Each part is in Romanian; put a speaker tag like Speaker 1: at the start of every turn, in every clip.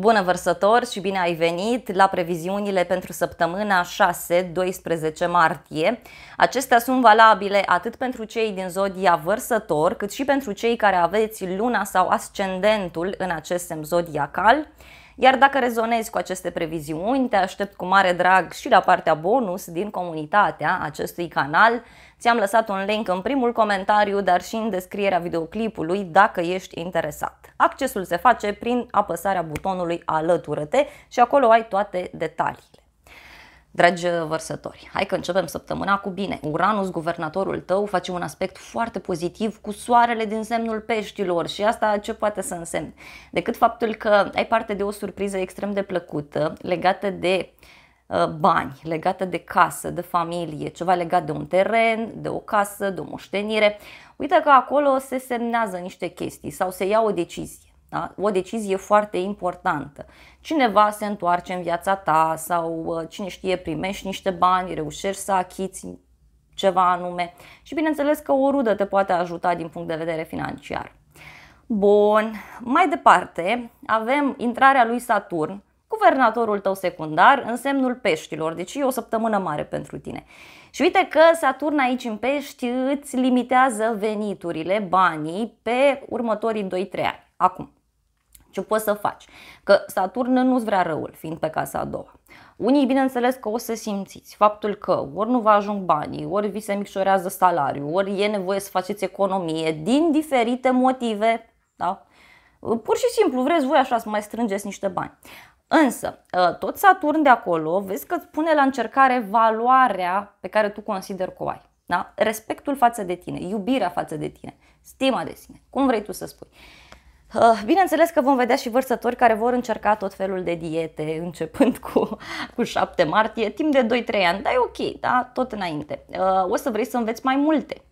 Speaker 1: Bună vărsător și bine ai venit la previziunile pentru săptămâna 6-12 martie. Acestea sunt valabile atât pentru cei din zodia vărsător, cât și pentru cei care aveți luna sau ascendentul în acest semn zodiacal. Iar dacă rezonezi cu aceste previziuni, te aștept cu mare drag și la partea bonus din comunitatea acestui canal Ți-am lăsat un link în primul comentariu, dar și în descrierea videoclipului dacă ești interesat. Accesul se face prin apăsarea butonului Alătură-te și acolo ai toate detaliile. Dragi vărsători, hai că începem săptămâna cu bine. Uranus, guvernatorul tău, face un aspect foarte pozitiv cu soarele din semnul peștilor și asta ce poate să însemne? Decât faptul că ai parte de o surpriză extrem de plăcută legată de uh, Uh, bani, legată de casă, de familie, ceva legat de un teren, de o casă, de o moștenire, uite că acolo se semnează niște chestii sau se ia o decizie. Da? O decizie foarte importantă. Cineva se întoarce în viața ta sau uh, cine știe primești niște bani, reușești să achiți ceva anume și bineînțeles că o rudă te poate ajuta din punct de vedere financiar. Bun, mai departe avem intrarea lui Saturn guvernatorul tău secundar în semnul peștilor, deci e o săptămână mare pentru tine. Și uite că Saturn aici în pești îți limitează veniturile, banii pe următorii 2-3 ani. Acum, ce poți să faci? Că Saturn nu-ți vrea răul, fiind pe casa a doua. Unii, bineînțeles, că o să simțiți faptul că ori nu vă ajung banii, ori vi se micșorează salariul, ori e nevoie să faceți economie din diferite motive, da? Pur și simplu vreți voi așa să mai strângeți niște bani. Însă, uh, tot Saturn de acolo, vezi că îți pune la încercare valoarea pe care tu consider că o ai. Da? Respectul față de tine, iubirea față de tine, stima de sine, cum vrei tu să spui. Uh, bineînțeles că vom vedea și vărsători care vor încerca tot felul de diete, începând cu, cu 7 martie, timp de 2-3 ani, dar e ok, da? tot înainte. Uh, o să vrei să înveți mai multe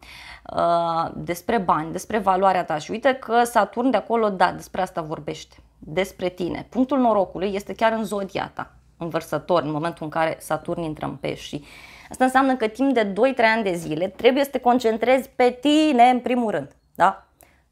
Speaker 1: despre bani, despre valoarea ta și uite că Saturn de acolo, da, despre asta vorbește despre tine. Punctul norocului este chiar în zodia ta, în vărsător, în momentul în care Saturn intră în pești asta înseamnă că timp de 2-3 ani de zile trebuie să te concentrezi pe tine în primul rând, da?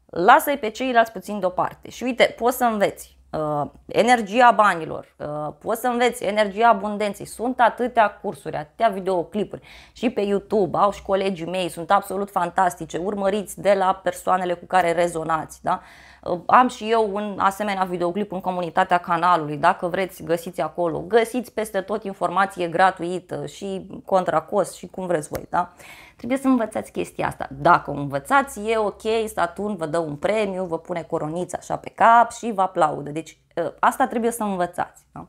Speaker 1: Lasă-i pe ceilalți puțin deoparte și uite, poți să înveți Uh, energia banilor, uh, poți să înveți energia abundenței. Sunt atâtea cursuri, atâtea videoclipuri și pe YouTube, au și colegii mei, sunt absolut fantastice, urmăriți de la persoanele cu care rezonați. Da? Uh, am și eu un asemenea videoclip în comunitatea canalului, dacă vreți găsiți acolo. Găsiți peste tot informație gratuită și contra cost și cum vreți voi. Da? Trebuie să învățați chestia asta. Dacă o învățați, e ok, Saturn vă dă un premiu, vă pune coronița așa pe cap și vă aplaudă. Deci ă, asta trebuie să învățați. Da?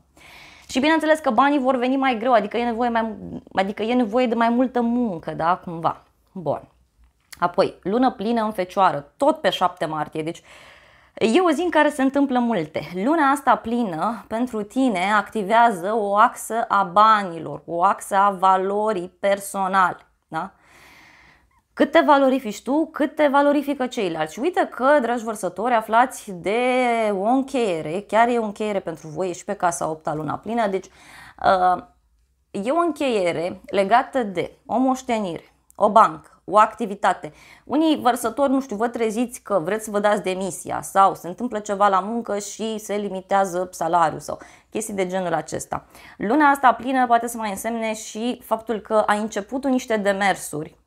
Speaker 1: Și bineînțeles că banii vor veni mai greu, adică e nevoie, mai, adică e nevoie de mai multă muncă, da, cumva. Bun. Apoi, lună plină în fecioară, tot pe 7 martie, deci E o zi în care se întâmplă multe. Luna asta plină pentru tine activează o axă a banilor, o axă a valorii personale. Da? cât te valorifici tu, cât te valorifică ceilalți. Și uite că, dragi vărsători, aflați de o încheiere, chiar e o încheiere pentru voi, și pe casa 8 luna plină, deci uh, e o încheiere legată de o moștenire, o bancă, o activitate. Unii vărsători, nu știu, vă treziți că vreți să vă dați demisia sau se întâmplă ceva la muncă și se limitează salariul sau chestii de genul acesta. Luna asta plină poate să mai însemne și faptul că ai început niște demersuri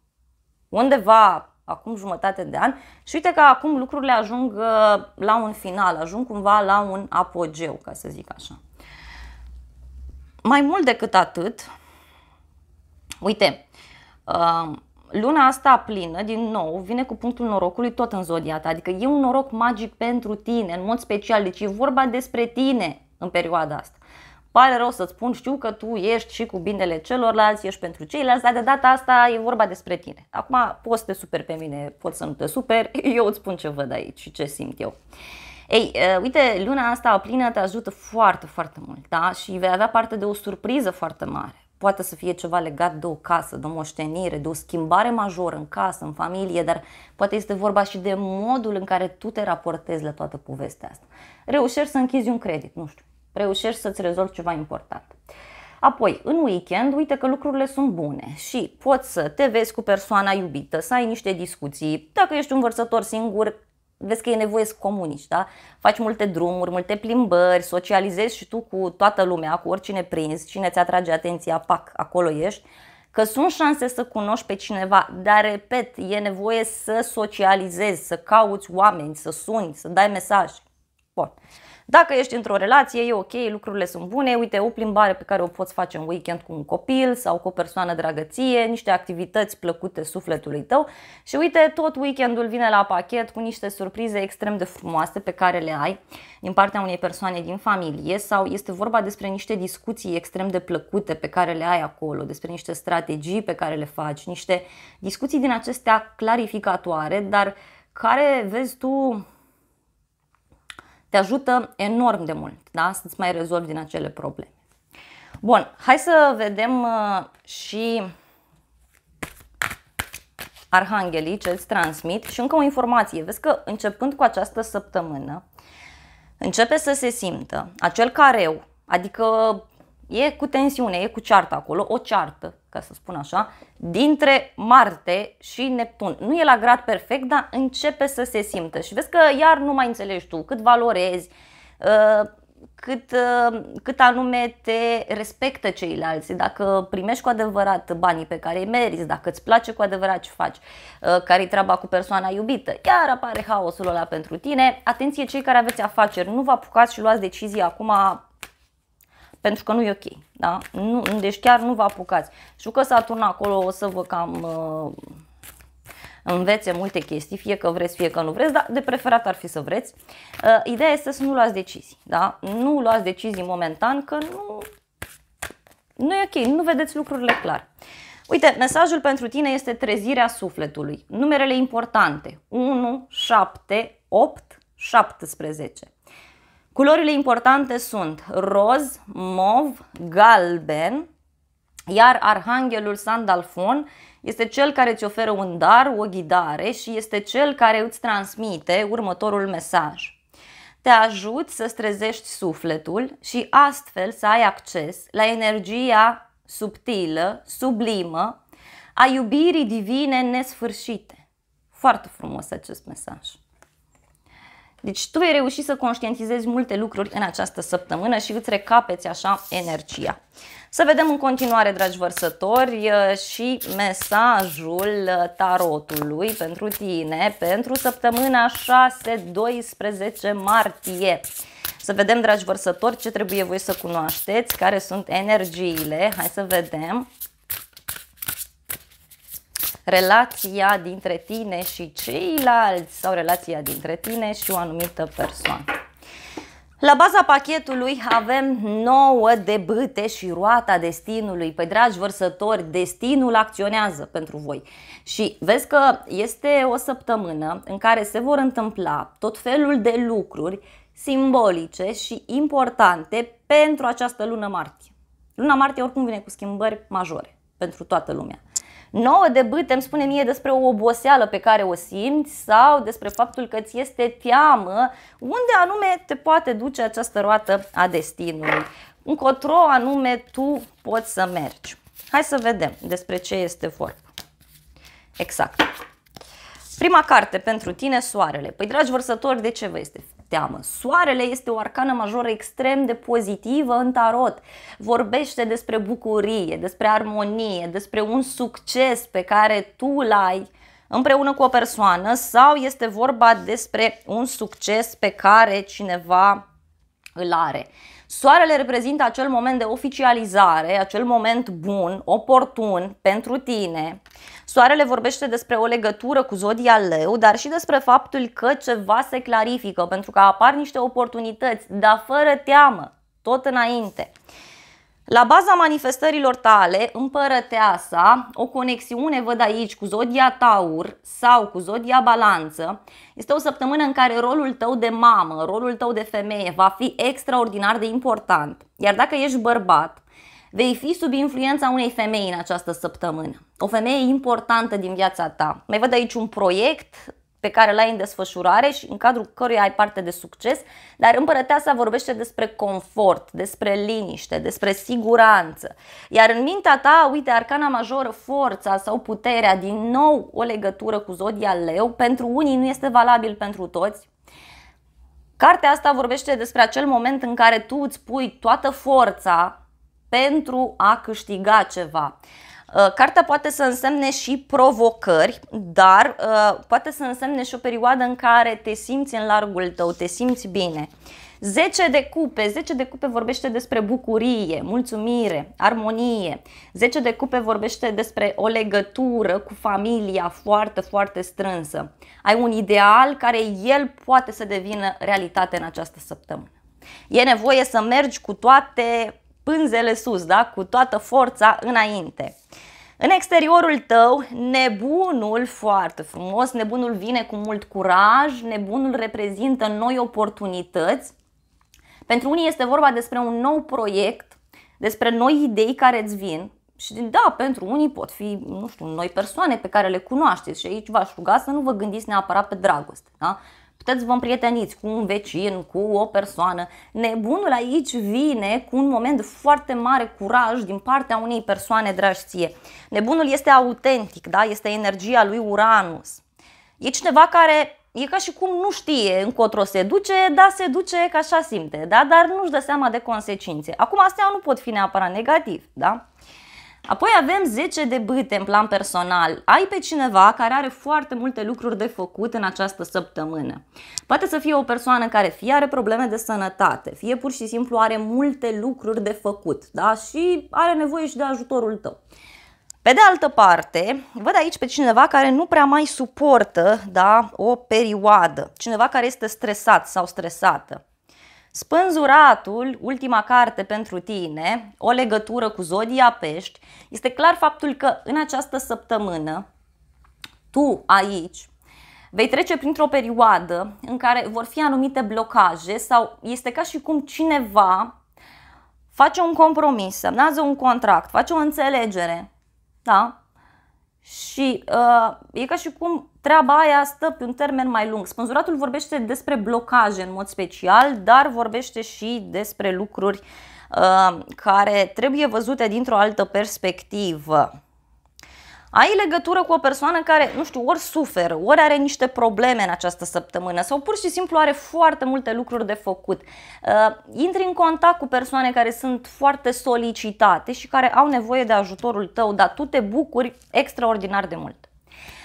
Speaker 1: undeva acum jumătate de an și uite că acum lucrurile ajung uh, la un final, ajung cumva la un apogeu, ca să zic așa. Mai mult decât atât, uite, uh, luna asta plină, din nou, vine cu punctul norocului tot în zodia ta, adică e un noroc magic pentru tine, în mod special, deci e vorba despre tine în perioada asta pare rău să-ți spun, știu că tu ești și cu binele celorlalți, ești pentru ceilalți, dar de data asta e vorba despre tine. Acum poți să te superi pe mine, poți să nu te super. eu îți spun ce văd aici și ce simt eu. Ei, uh, uite, luna asta plină te ajută foarte, foarte mult, da? Și vei avea parte de o surpriză foarte mare. Poate să fie ceva legat de o casă, de o moștenire, de o schimbare majoră în casă, în familie, dar poate este vorba și de modul în care tu te raportezi la toată povestea asta. Reușești să închizi un credit, nu știu reușești să-ți rezolvi ceva important. Apoi, în weekend, uite că lucrurile sunt bune și poți să te vezi cu persoana iubită, să ai niște discuții. Dacă ești un vărsător singur, vezi că e nevoie să comunici, da? Faci multe drumuri, multe plimbări, socializezi și tu cu toată lumea, cu oricine prinzi, cine ți atrage atenția, pac, acolo ești. Că sunt șanse să cunoști pe cineva, dar repet, e nevoie să socializezi, să cauți oameni, să suni, să dai mesaj. Bun. Dacă ești într-o relație, e ok, lucrurile sunt bune, uite, o plimbare pe care o poți face în weekend cu un copil sau cu o persoană dragăție, niște activități plăcute sufletului tău și uite, tot weekendul vine la pachet cu niște surprize extrem de frumoase pe care le ai din partea unei persoane din familie sau este vorba despre niște discuții extrem de plăcute pe care le ai acolo, despre niște strategii pe care le faci, niște discuții din acestea clarificatoare, dar care vezi tu te ajută enorm de mult da? să-ți mai rezolvi din acele probleme. Bun, hai să vedem uh, și arhanghelii ce îți transmit și încă o informație. Vezi că începând cu această săptămână, începe să se simtă acel careu, adică E cu tensiune, e cu ceartă acolo, o ceartă, ca să spun așa, dintre Marte și Neptun. Nu e la grad perfect, dar începe să se simtă. Și vezi că iar nu mai înțelegi tu cât valorezi, uh, cât, uh, cât anume te respectă ceilalți, dacă primești cu adevărat banii pe care îi meriți, dacă îți place cu adevărat ce faci, uh, care-i treaba cu persoana iubită, chiar apare haosul ăla pentru tine. Atenție cei care aveți afaceri, nu vă apucați și luați decizii acum pentru că nu e ok. Da? Nu, deci chiar nu vă apucați. Știu că Saturn acolo o să vă cam uh, învețe multe chestii, fie că vreți, fie că nu vreți, dar de preferat ar fi să vreți. Uh, ideea este să nu luați decizii. Da? Nu luați decizii momentan că nu, nu e ok, nu vedeți lucrurile clar. Uite, mesajul pentru tine este trezirea sufletului. Numerele importante 1, 7, 8, 17. Culorile importante sunt roz, mov, galben, iar arhanghelul Sandalfon este cel care îți oferă un dar, o ghidare și este cel care îți transmite următorul mesaj. Te ajut să strezești sufletul și astfel să ai acces la energia subtilă, sublimă, a iubirii divine nesfârșite. Foarte frumos acest mesaj. Deci tu vei reuși să conștientizezi multe lucruri în această săptămână și îți recapeți așa energia. Să vedem în continuare, dragi vărsători, uh, și mesajul uh, tarotului pentru tine pentru săptămâna 6-12 martie. Să vedem, dragi vărsători, ce trebuie voi să cunoașteți, care sunt energiile. Hai să vedem relația dintre tine și ceilalți sau relația dintre tine și o anumită persoană. La baza pachetului avem nouă de bâte și roata destinului. Păi dragi vărsători, destinul acționează pentru voi. Și vezi că este o săptămână în care se vor întâmpla tot felul de lucruri simbolice și importante pentru această lună martie. Luna martie oricum vine cu schimbări majore pentru toată lumea. 9 de bâte îmi spune mie despre o oboseală pe care o simți sau despre faptul că ți este teamă unde anume te poate duce această roată a destinului. Încotro anume tu poți să mergi. Hai să vedem despre ce este vorba. Exact. Prima carte pentru tine, Soarele. Păi, dragi vărsători, de ce vă este teamă. Soarele este o arcană majoră extrem de pozitivă în tarot. Vorbește despre bucurie, despre armonie, despre un succes pe care tu îl ai împreună cu o persoană sau este vorba despre un succes pe care cineva îl are. Soarele reprezintă acel moment de oficializare, acel moment bun, oportun pentru tine. Soarele vorbește despre o legătură cu zodia leu, dar și despre faptul că ceva se clarifică, pentru că apar niște oportunități, dar fără teamă, tot înainte. La baza manifestărilor tale, împărăteasa, o conexiune văd aici cu zodia Taur sau cu zodia Balanță, este o săptămână în care rolul tău de mamă, rolul tău de femeie va fi extraordinar de important. Iar dacă ești bărbat, vei fi sub influența unei femei în această săptămână. O femeie importantă din viața ta. Mai văd aici un proiect pe care l-ai în desfășurare și în cadrul căruia ai parte de succes, dar împărăteasa vorbește despre confort, despre liniște, despre siguranță. Iar în mintea ta, uite, arcana majoră, forța sau puterea, din nou o legătură cu zodia leu, pentru unii nu este valabil pentru toți, Cartea asta vorbește despre acel moment în care tu îți pui toată forța pentru a câștiga ceva. Uh, cartea poate să însemne și provocări, dar uh, poate să însemne și o perioadă în care te simți în largul tău, te simți bine. 10 de cupe, 10 de cupe vorbește despre bucurie, mulțumire, armonie. 10 de cupe vorbește despre o legătură cu familia foarte, foarte strânsă. Ai un ideal care el poate să devină realitate în această săptămână. E nevoie să mergi cu toate pânzele sus, da? cu toată forța înainte. În exteriorul tău, nebunul, foarte frumos, nebunul vine cu mult curaj, nebunul reprezintă noi oportunități. Pentru unii este vorba despre un nou proiect, despre noi idei care îți vin, și da, pentru unii pot fi, nu știu, noi persoane pe care le cunoașteți și aici v-aș ruga să nu vă gândiți neapărat pe dragoste, da? puteți să vă împrieteniți cu un vecin, cu o persoană. Nebunul aici vine cu un moment de foarte mare curaj din partea unei persoane dragi ție. Nebunul este autentic, da? este energia lui Uranus. E cineva care e ca și cum nu știe încotro se duce, dar se duce ca așa simte, da? dar nu-și dă seama de consecințe. Acum, astea nu pot fi neapărat negativ, da? Apoi avem 10 de bâte în plan personal. Ai pe cineva care are foarte multe lucruri de făcut în această săptămână. Poate să fie o persoană care fie are probleme de sănătate, fie pur și simplu are multe lucruri de făcut da? și are nevoie și de ajutorul tău. Pe de altă parte, văd aici pe cineva care nu prea mai suportă da, o perioadă, cineva care este stresat sau stresată. Spânzuratul, ultima carte pentru tine, o legătură cu zodia pești, este clar faptul că în această săptămână, tu aici, vei trece printr-o perioadă în care vor fi anumite blocaje sau este ca și cum cineva face un compromis, semnează un contract, face o înțelegere, da? Și uh, e ca și cum treaba aia stă pe un termen mai lung. Spânzuratul vorbește despre blocaje în mod special, dar vorbește și despre lucruri uh, care trebuie văzute dintr-o altă perspectivă. Ai legătură cu o persoană care, nu știu, ori suferă, ori are niște probleme în această săptămână sau pur și simplu are foarte multe lucruri de făcut. Uh, intri în contact cu persoane care sunt foarte solicitate și care au nevoie de ajutorul tău, dar tu te bucuri extraordinar de mult.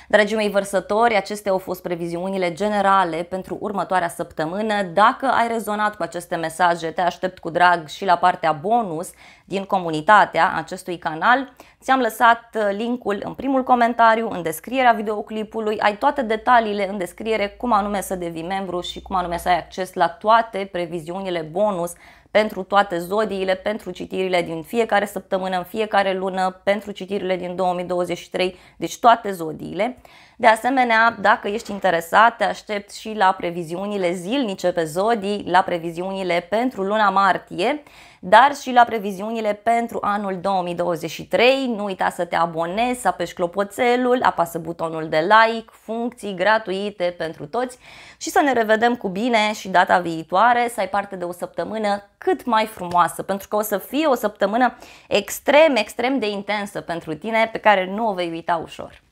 Speaker 1: Dragii mei vărsători, acestea au fost previziunile generale pentru următoarea săptămână. Dacă ai rezonat cu aceste mesaje, te aștept cu drag și la partea bonus din comunitatea acestui canal. Ți-am lăsat uh, linkul în primul comentariu, în descrierea videoclipului. Ai toate detaliile în descriere, cum anume să devii membru și cum anume să ai acces la toate previziunile bonus pentru toate zodiile, pentru citirile din fiecare săptămână, în fiecare lună, pentru citirile din 2023, deci toate zodiile. De asemenea, dacă ești interesat, te aștept și la previziunile zilnice pe zodii, la previziunile pentru luna martie, dar și la previziunile pentru anul 2023. Nu uita să te abonezi, să apeși clopoțelul, apasă butonul de like, funcții gratuite pentru toți și să ne revedem cu bine și data viitoare, să ai parte de o săptămână cât mai frumoasă, pentru că o să fie o săptămână extrem, extrem de intensă pentru tine, pe care nu o vei uita ușor.